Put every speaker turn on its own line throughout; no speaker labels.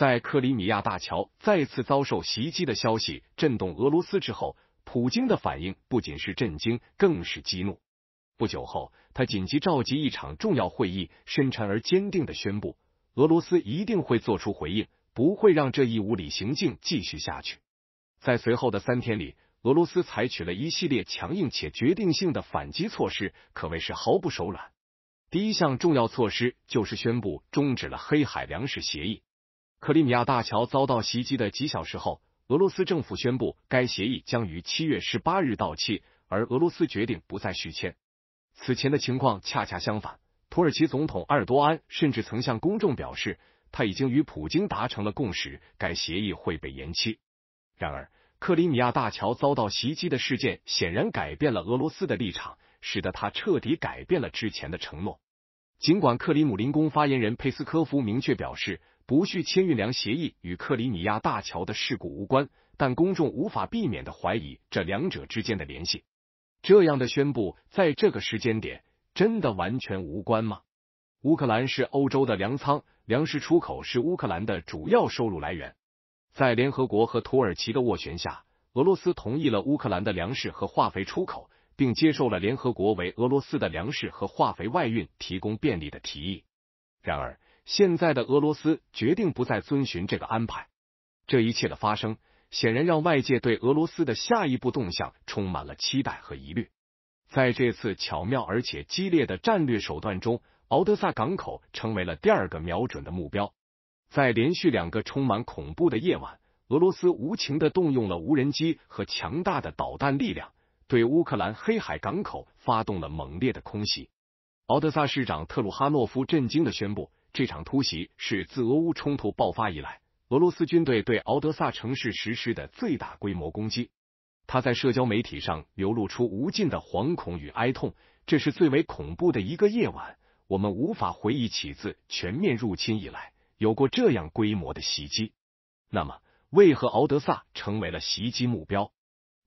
在克里米亚大桥再次遭受袭击的消息震动俄罗斯之后，普京的反应不仅是震惊，更是激怒。不久后，他紧急召集一场重要会议，深沉而坚定的宣布：俄罗斯一定会做出回应，不会让这一无理行径继续下去。在随后的三天里，俄罗斯采取了一系列强硬且决定性的反击措施，可谓是毫不手软。第一项重要措施就是宣布终止了黑海粮食协议。克里米亚大桥遭到袭击的几小时后，俄罗斯政府宣布该协议将于七月十八日到期，而俄罗斯决定不再续签。此前的情况恰恰相反，土耳其总统埃尔多安甚至曾向公众表示，他已经与普京达成了共识，该协议会被延期。然而，克里米亚大桥遭到袭击的事件显然改变了俄罗斯的立场，使得他彻底改变了之前的承诺。尽管克里姆林宫发言人佩斯科夫明确表示。不续签运粮协议与克里米亚大桥的事故无关，但公众无法避免的怀疑这两者之间的联系。这样的宣布在这个时间点真的完全无关吗？乌克兰是欧洲的粮仓，粮食出口是乌克兰的主要收入来源。在联合国和土耳其的斡旋下，俄罗斯同意了乌克兰的粮食和化肥出口，并接受了联合国为俄罗斯的粮食和化肥外运提供便利的提议。然而。现在的俄罗斯决定不再遵循这个安排。这一切的发生显然让外界对俄罗斯的下一步动向充满了期待和疑虑。在这次巧妙而且激烈的战略手段中，敖德萨港口成为了第二个瞄准的目标。在连续两个充满恐怖的夜晚，俄罗斯无情的动用了无人机和强大的导弹力量，对乌克兰黑海港口发动了猛烈的空袭。敖德萨市长特鲁哈诺夫震惊的宣布。这场突袭是自俄乌冲突爆发以来，俄罗斯军队对敖德萨城市实施的最大规模攻击。他在社交媒体上流露出无尽的惶恐与哀痛。这是最为恐怖的一个夜晚，我们无法回忆起自全面入侵以来有过这样规模的袭击。那么，为何敖德萨成为了袭击目标？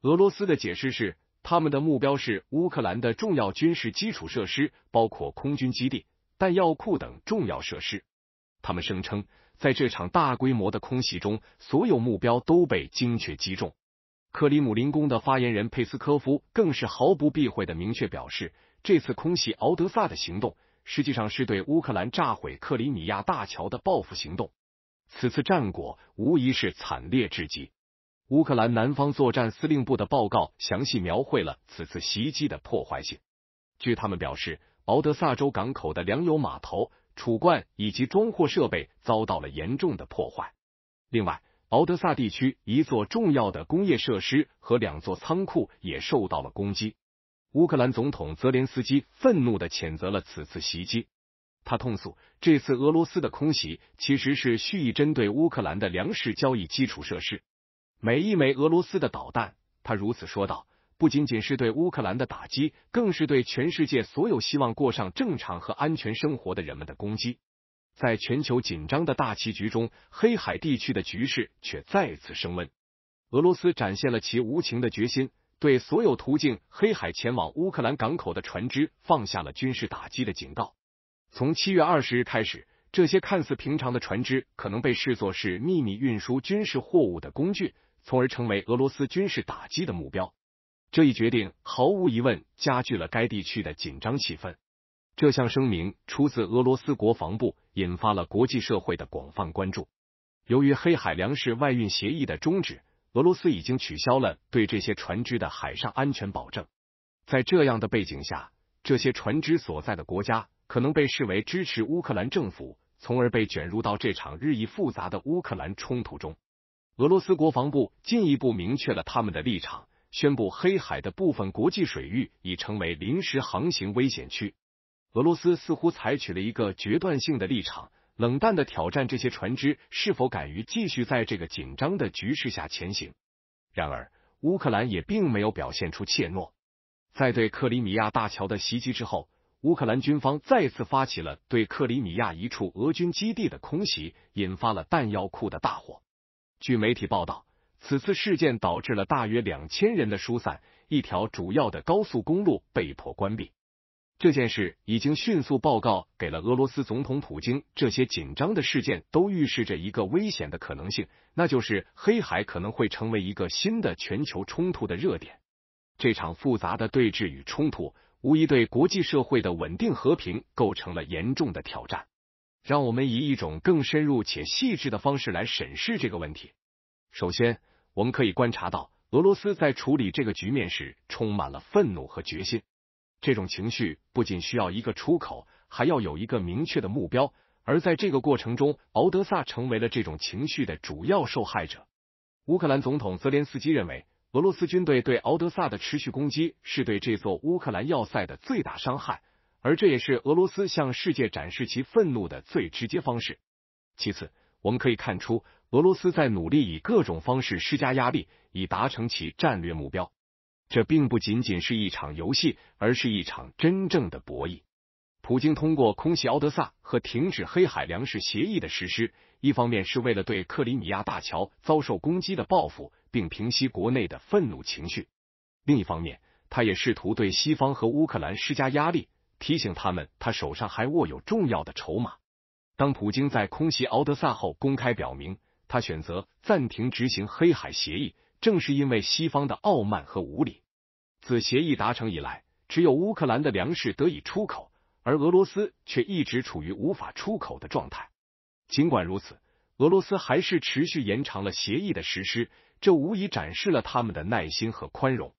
俄罗斯的解释是，他们的目标是乌克兰的重要军事基础设施，包括空军基地。弹药库等重要设施，他们声称在这场大规模的空袭中，所有目标都被精确击中。克里姆林宫的发言人佩斯科夫更是毫不避讳的明确表示，这次空袭敖德萨的行动实际上是对乌克兰炸毁克里米亚大桥的报复行动。此次战果无疑是惨烈至极。乌克兰南方作战司令部的报告详细描绘了此次袭击的破坏性。据他们表示。敖德萨州港口的粮油码头、储罐以及装货设备遭到了严重的破坏。另外，敖德萨地区一座重要的工业设施和两座仓库也受到了攻击。乌克兰总统泽连斯基愤怒的谴责了此次袭击，他痛诉这次俄罗斯的空袭其实是蓄意针对乌克兰的粮食交易基础设施。每一枚俄罗斯的导弹，他如此说道。不仅仅是对乌克兰的打击，更是对全世界所有希望过上正常和安全生活的人们的攻击。在全球紧张的大棋局中，黑海地区的局势却再次升温。俄罗斯展现了其无情的决心，对所有途径黑海前往乌克兰港口的船只放下了军事打击的警告。从七月二十日开始，这些看似平常的船只可能被视作是秘密运输军事货物的工具，从而成为俄罗斯军事打击的目标。这一决定毫无疑问加剧了该地区的紧张气氛。这项声明出自俄罗斯国防部，引发了国际社会的广泛关注。由于黑海粮食外运协议的终止，俄罗斯已经取消了对这些船只的海上安全保证。在这样的背景下，这些船只所在的国家可能被视为支持乌克兰政府，从而被卷入到这场日益复杂的乌克兰冲突中。俄罗斯国防部进一步明确了他们的立场。宣布黑海的部分国际水域已成为临时航行危险区。俄罗斯似乎采取了一个决断性的立场，冷淡的挑战这些船只是否敢于继续在这个紧张的局势下前行。然而，乌克兰也并没有表现出怯懦。在对克里米亚大桥的袭击之后，乌克兰军方再次发起了对克里米亚一处俄军基地的空袭，引发了弹药库的大火。据媒体报道。此次事件导致了大约两千人的疏散，一条主要的高速公路被迫关闭。这件事已经迅速报告给了俄罗斯总统普京。这些紧张的事件都预示着一个危险的可能性，那就是黑海可能会成为一个新的全球冲突的热点。这场复杂的对峙与冲突无疑对国际社会的稳定和平构成了严重的挑战。让我们以一种更深入且细致的方式来审视这个问题。首先。我们可以观察到，俄罗斯在处理这个局面时充满了愤怒和决心。这种情绪不仅需要一个出口，还要有一个明确的目标。而在这个过程中，敖德萨成为了这种情绪的主要受害者。乌克兰总统泽连斯基认为，俄罗斯军队对敖德萨的持续攻击是对这座乌克兰要塞的最大伤害，而这也是俄罗斯向世界展示其愤怒的最直接方式。其次，我们可以看出。俄罗斯在努力以各种方式施加压力，以达成其战略目标。这并不仅仅是一场游戏，而是一场真正的博弈。普京通过空袭敖德萨和停止黑海粮食协议的实施，一方面是为了对克里米亚大桥遭受攻击的报复，并平息国内的愤怒情绪；另一方面，他也试图对西方和乌克兰施加压力，提醒他们他手上还握有重要的筹码。当普京在空袭敖德萨后公开表明。他选择暂停执行黑海协议，正是因为西方的傲慢和无理。自协议达成以来，只有乌克兰的粮食得以出口，而俄罗斯却一直处于无法出口的状态。尽管如此，俄罗斯还是持续延长了协议的实施，这无疑展示了他们的耐心和宽容。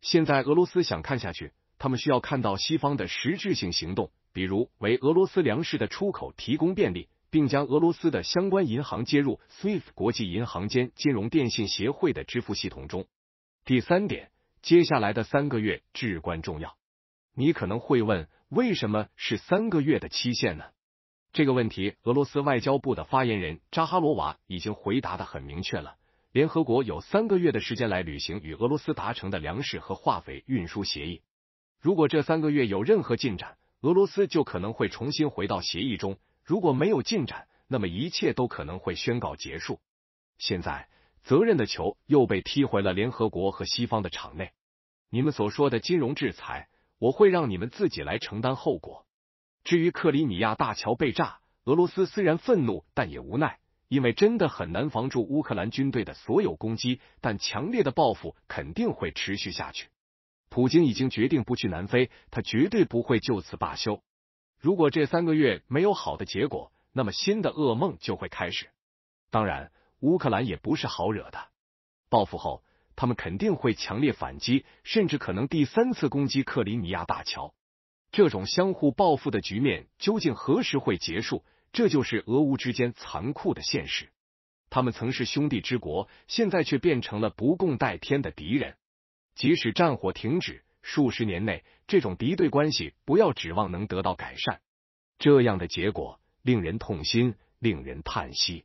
现在，俄罗斯想看下去，他们需要看到西方的实质性行动，比如为俄罗斯粮食的出口提供便利。并将俄罗斯的相关银行接入 SWIFT 国际银行间金融电信协会的支付系统中。第三点，接下来的三个月至关重要。你可能会问，为什么是三个月的期限呢？这个问题，俄罗斯外交部的发言人扎哈罗娃已经回答的很明确了。联合国有三个月的时间来履行与俄罗斯达成的粮食和化肥运输协议。如果这三个月有任何进展，俄罗斯就可能会重新回到协议中。如果没有进展，那么一切都可能会宣告结束。现在，责任的球又被踢回了联合国和西方的场内。你们所说的金融制裁，我会让你们自己来承担后果。至于克里米亚大桥被炸，俄罗斯虽然愤怒，但也无奈，因为真的很难防住乌克兰军队的所有攻击。但强烈的报复肯定会持续下去。普京已经决定不去南非，他绝对不会就此罢休。如果这三个月没有好的结果，那么新的噩梦就会开始。当然，乌克兰也不是好惹的，报复后他们肯定会强烈反击，甚至可能第三次攻击克里米亚大桥。这种相互报复的局面究竟何时会结束？这就是俄乌之间残酷的现实。他们曾是兄弟之国，现在却变成了不共戴天的敌人。即使战火停止。数十年内，这种敌对关系不要指望能得到改善。这样的结果令人痛心，令人叹息。